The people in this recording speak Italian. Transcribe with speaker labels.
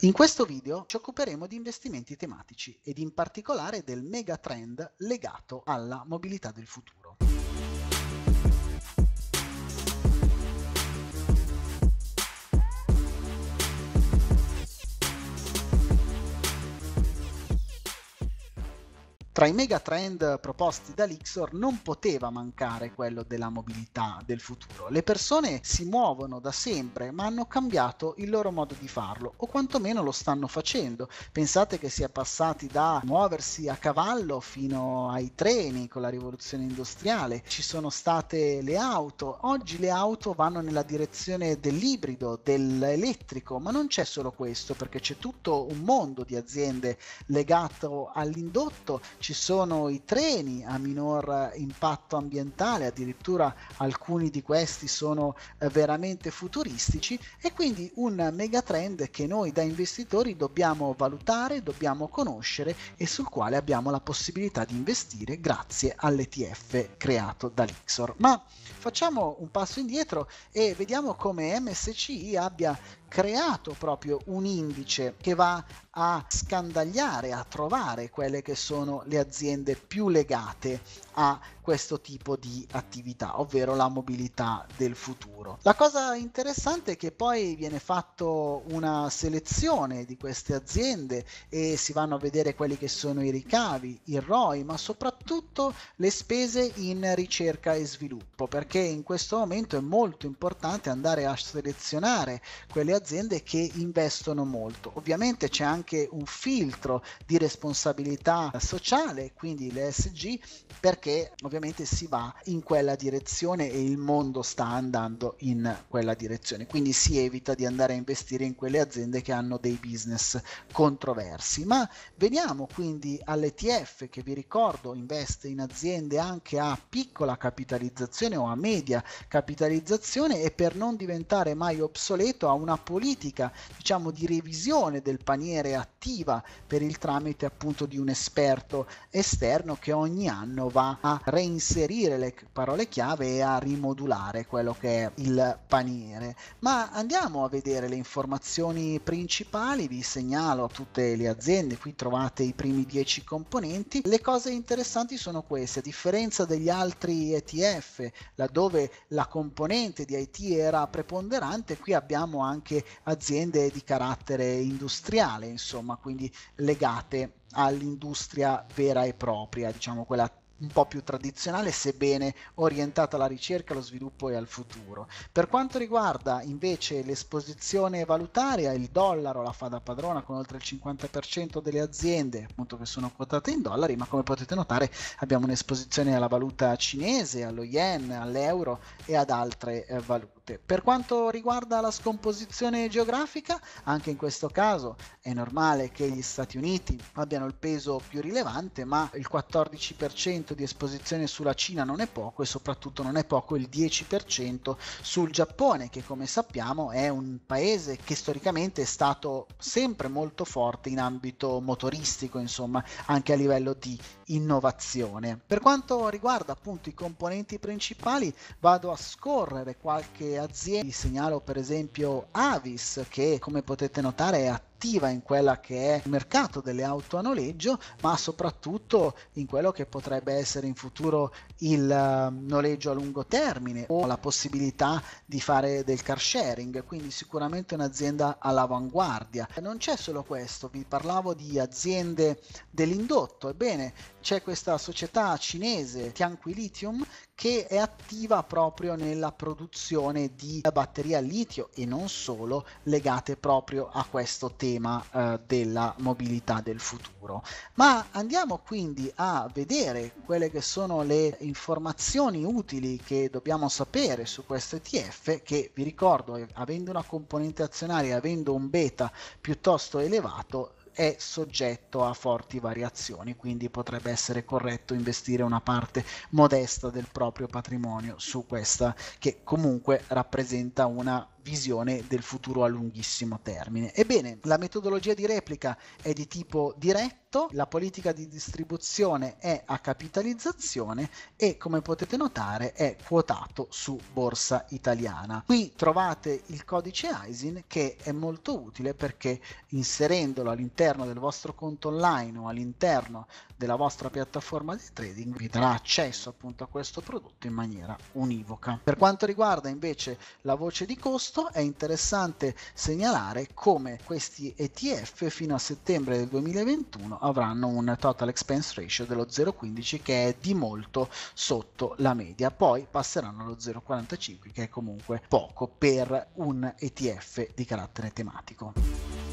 Speaker 1: In questo video ci occuperemo di investimenti tematici ed in particolare del megatrend legato alla mobilità del futuro. Tra i megatrend proposti dall'Ixor non poteva mancare quello della mobilità del futuro. Le persone si muovono da sempre, ma hanno cambiato il loro modo di farlo, o quantomeno lo stanno facendo. Pensate che si è passati da muoversi a cavallo fino ai treni con la rivoluzione industriale, ci sono state le auto, oggi le auto vanno nella direzione dell'ibrido, dell'elettrico, ma non c'è solo questo, perché c'è tutto un mondo di aziende legato all'indotto ci sono i treni a minor eh, impatto ambientale, addirittura alcuni di questi sono eh, veramente futuristici e quindi un megatrend che noi da investitori dobbiamo valutare, dobbiamo conoscere e sul quale abbiamo la possibilità di investire grazie all'ETF creato dall'Ixor. Ma facciamo un passo indietro e vediamo come MSCI abbia creato proprio un indice che va a scandagliare, a trovare quelle che sono le aziende più legate a questo tipo di attività, ovvero la mobilità del futuro. La cosa interessante è che poi viene fatto una selezione di queste aziende e si vanno a vedere quelli che sono i ricavi, il ROI, ma soprattutto le spese in ricerca e sviluppo, perché in questo momento è molto importante andare a selezionare quelle aziende aziende che investono molto. Ovviamente c'è anche un filtro di responsabilità sociale, quindi l'ESG, perché ovviamente si va in quella direzione e il mondo sta andando in quella direzione, quindi si evita di andare a investire in quelle aziende che hanno dei business controversi. Ma veniamo quindi all'ETF che vi ricordo investe in aziende anche a piccola capitalizzazione o a media capitalizzazione e per non diventare mai obsoleto ha una politica diciamo di revisione del paniere attiva per il tramite appunto di un esperto esterno che ogni anno va a reinserire le parole chiave e a rimodulare quello che è il paniere. Ma andiamo a vedere le informazioni principali, vi segnalo a tutte le aziende, qui trovate i primi 10 componenti. Le cose interessanti sono queste, a differenza degli altri ETF, laddove la componente di IT era preponderante, qui abbiamo anche anche aziende di carattere industriale, insomma, quindi legate all'industria vera e propria, diciamo quella un po' più tradizionale, sebbene orientata alla ricerca, allo sviluppo e al futuro. Per quanto riguarda invece l'esposizione valutaria, il dollaro la fa da padrona con oltre il 50% delle aziende appunto, che sono quotate in dollari, ma come potete notare abbiamo un'esposizione alla valuta cinese, allo yen, all'euro e ad altre eh, valute notte. Per quanto riguarda la scomposizione geografica, anche in questo caso è normale che gli Stati Uniti abbiano il peso più rilevante, ma il 14% di esposizione sulla Cina non è poco e soprattutto non è poco il 10% sul Giappone, che come sappiamo è un paese che storicamente è stato sempre molto forte in ambito motoristico, insomma, anche a livello di innovazione. Per quanto riguarda appunto i componenti principali, vado a scorrere qualche aziende. Vi segnalo per esempio Avis che come potete notare è attiva attiva in quella che è il mercato delle auto a noleggio, ma soprattutto in quello che potrebbe essere in futuro il ehm, noleggio a lungo termine o la possibilità di fare del car sharing, quindi sicuramente un'azienda all'avanguardia. Non c'è solo questo, vi parlavo di aziende dell'indotto, ebbene c'è questa società cinese Tianqi Lithium che è attiva proprio nella produzione di batterie a litio e non solo legate proprio a questo tema tema eh, della mobilità del futuro. Ma andiamo quindi a vedere quelle che sono le informazioni utili che dobbiamo sapere su questo ETF che vi ricordo eh, avendo una componente azionaria, avendo un beta piuttosto elevato, è soggetto a forti variazioni, quindi potrebbe essere corretto investire una parte modesta del proprio patrimonio su questa che comunque rappresenta una visione del futuro a lunghissimo termine. Ebbene, la metodologia di replica è di tipo diretto, la politica di distribuzione è a capitalizzazione e come potete notare è quotato su borsa italiana. Qui trovate il codice ISIN che è molto utile perché inserendolo all'interno del vostro conto online o all'interno della vostra piattaforma di trading vi darà accesso appunto a questo prodotto in maniera univoca. Per quanto riguarda invece la voce di costo questo è interessante segnalare come questi ETF fino a settembre del 2021 avranno un total expense ratio dello 0,15 che è di molto sotto la media, poi passeranno allo 0,45 che è comunque poco per un ETF di carattere tematico.